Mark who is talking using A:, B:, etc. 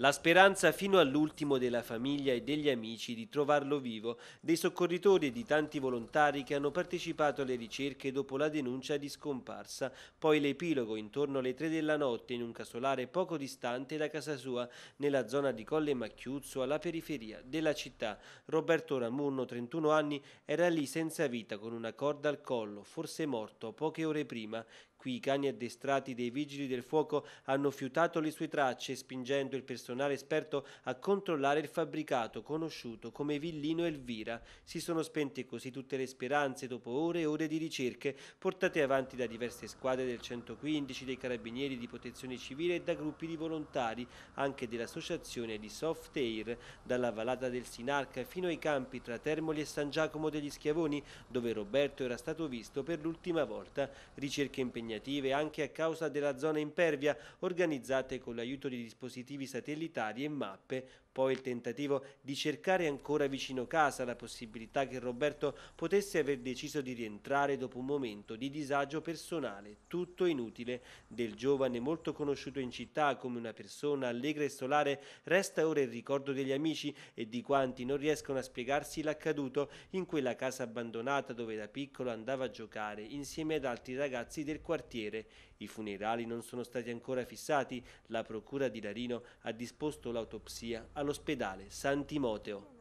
A: La speranza fino all'ultimo della famiglia e degli amici di trovarlo vivo, dei soccorritori e di tanti volontari che hanno partecipato alle ricerche dopo la denuncia di scomparsa, poi l'epilogo intorno alle tre della notte in un casolare poco distante da casa sua, nella zona di Colle Macchiuzzo, alla periferia della città. Roberto Ramurno, 31 anni, era lì senza vita con una corda al collo, forse morto poche ore prima, Qui i cani addestrati dei vigili del fuoco hanno fiutato le sue tracce spingendo il personaggio personale esperto a controllare il fabbricato conosciuto come Villino Elvira. Si sono spente così tutte le speranze dopo ore e ore di ricerche portate avanti da diverse squadre del 115, dei carabinieri di protezione civile e da gruppi di volontari, anche dell'associazione di Soft Air, dalla vallata del Sinarca fino ai campi tra Termoli e San Giacomo degli Schiavoni, dove Roberto era stato visto per l'ultima volta. Ricerche impegnative anche a causa della zona impervia, organizzate con l'aiuto di dispositivi satellitari satellitari e mappe, poi il tentativo di cercare ancora vicino casa la possibilità che Roberto potesse aver deciso di rientrare dopo un momento di disagio personale, tutto inutile, del giovane molto conosciuto in città come una persona allegra e solare, resta ora il ricordo degli amici e di quanti non riescono a spiegarsi l'accaduto in quella casa abbandonata dove da piccolo andava a giocare insieme ad altri ragazzi del quartiere. I funerali non sono stati ancora fissati, la procura di Larino ha disposto l'autopsia all'ospedale San Timoteo.